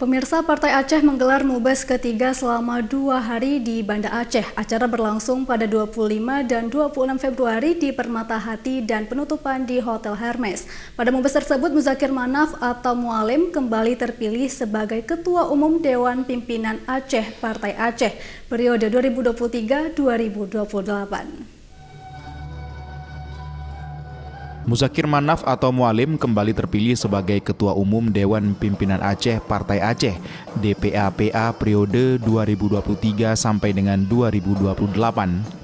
Pemirsa Partai Aceh menggelar Mubes ketiga selama dua hari di Banda Aceh. Acara berlangsung pada 25 dan 26 Februari di Permata Hati dan penutupan di Hotel Hermes. Pada Mubes tersebut, Muzakir Manaf atau Mualim kembali terpilih sebagai Ketua Umum Dewan Pimpinan Aceh Partai Aceh periode 2023-2028. Muzakir Manaf atau Mualim kembali terpilih sebagai Ketua Umum Dewan Pimpinan Aceh Partai Aceh DPAPA periode 2023 sampai dengan 2028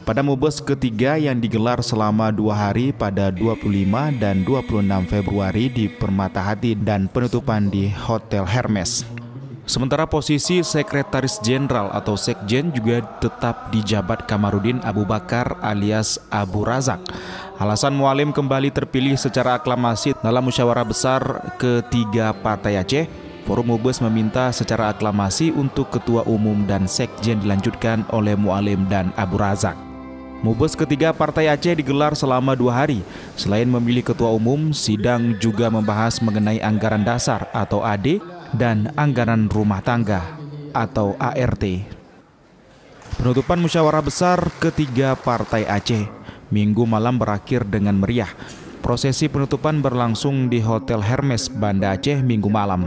pada Mubes ketiga yang digelar selama dua hari pada 25 dan 26 Februari di Permata Hati dan penutupan di Hotel Hermes. Sementara posisi Sekretaris Jenderal atau Sekjen juga tetap dijabat Kamarudin Abu Bakar alias Abu Razak. Alasan Mualim kembali terpilih secara aklamasi dalam musyawarah besar ketiga Partai Aceh, Forum Mubes meminta secara aklamasi untuk Ketua Umum dan Sekjen dilanjutkan oleh Mualim dan Abu Razak. Mubes ketiga Partai Aceh digelar selama dua hari. Selain memilih ketua umum, sidang juga membahas mengenai anggaran dasar atau AD dan anggaran rumah tangga atau ART. Penutupan musyawarah besar ketiga Partai Aceh minggu malam berakhir dengan meriah. Prosesi penutupan berlangsung di Hotel Hermes, Banda Aceh minggu malam.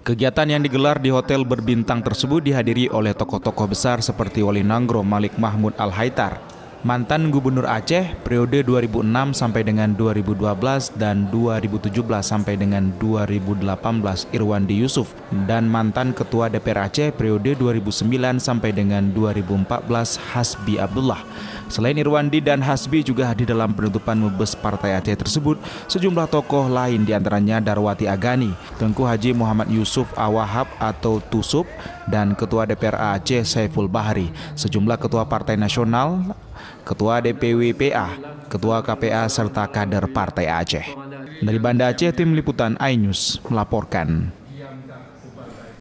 Kegiatan yang digelar di hotel berbintang tersebut dihadiri oleh tokoh-tokoh besar seperti Wali Nanggro Malik Mahmud Al-Haitar, mantan Gubernur Aceh periode 2006 sampai dengan 2012 dan 2017 sampai dengan 2018 Irwandi Yusuf dan mantan Ketua DPR Aceh periode 2009 sampai dengan 2014 Hasbi Abdullah. Selain Irwandi dan Hasbi juga di dalam penutupan Mubes Partai Aceh tersebut sejumlah tokoh lain diantaranya Darwati Agani, Tengku Haji Muhammad Yusuf Awahab atau Tusup, dan Ketua DPR Aceh Saiful Bahari. Sejumlah ketua partai nasional Ketua DPW PA, Ketua KPA, serta kader Partai Aceh. Dari Banda Aceh, Tim Liputan iNews melaporkan.